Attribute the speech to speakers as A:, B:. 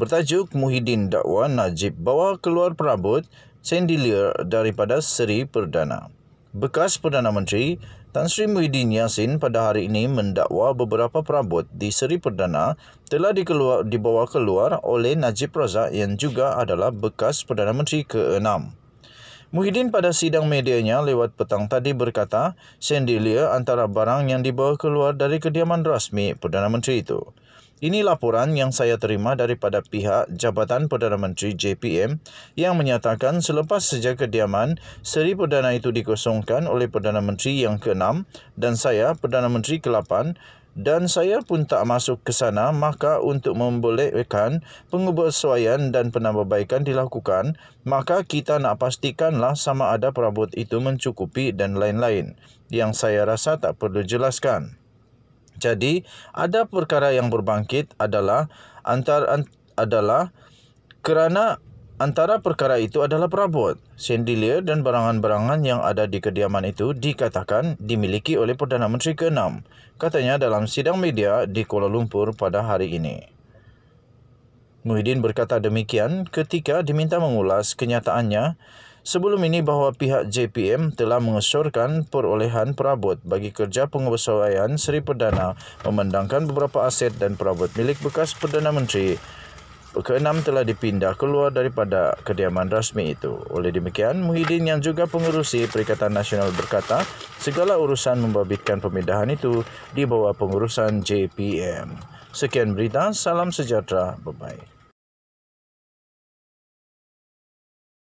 A: bertajuk Muhyiddin Dakwa Najib bawa keluar perabot sendilir daripada Seri Perdana. Bekas Perdana Menteri, Tan Sri Muhyiddin Yassin pada hari ini mendakwa beberapa perabot di Seri Perdana telah dikeluar, dibawa keluar oleh Najib Razak yang juga adalah bekas Perdana Menteri ke-6. Muhyiddin pada sidang medianya lewat petang tadi berkata, sendilia antara barang yang dibawa keluar dari kediaman rasmi Perdana Menteri itu. Ini laporan yang saya terima daripada pihak Jabatan Perdana Menteri JPM yang menyatakan selepas sejak kediaman Seri Perdana itu dikosongkan oleh Perdana Menteri yang ke-6 dan saya Perdana Menteri ke-8 dan saya pun tak masuk ke sana maka untuk membolehkan pengubahsuaian dan penambahbaikan dilakukan maka kita nak pastikanlah sama ada perabot itu mencukupi dan lain-lain yang saya rasa tak perlu jelaskan. Jadi ada perkara yang berbangkit adalah antara adalah kerana antara perkara itu adalah perabot, sendilier dan barangan-barangan yang ada di kediaman itu dikatakan dimiliki oleh Perdana Menteri ke-6, katanya dalam sidang media di Kuala Lumpur pada hari ini. Muhyiddin berkata demikian ketika diminta mengulas kenyataannya sebelum ini bahawa pihak JPM telah mengesyorkan perolehan perabot bagi kerja pengubahsawaian Seri Perdana memandangkan beberapa aset dan perabot milik bekas Perdana Menteri ke Keenam telah dipindah keluar daripada kediaman rasmi itu. Oleh demikian, Muhyiddin yang juga pengurusi Perikatan Nasional berkata segala urusan membabitkan pemindahan itu di bawah pengurusan JPM. Sekian berita, salam sejahtera, bye-bye.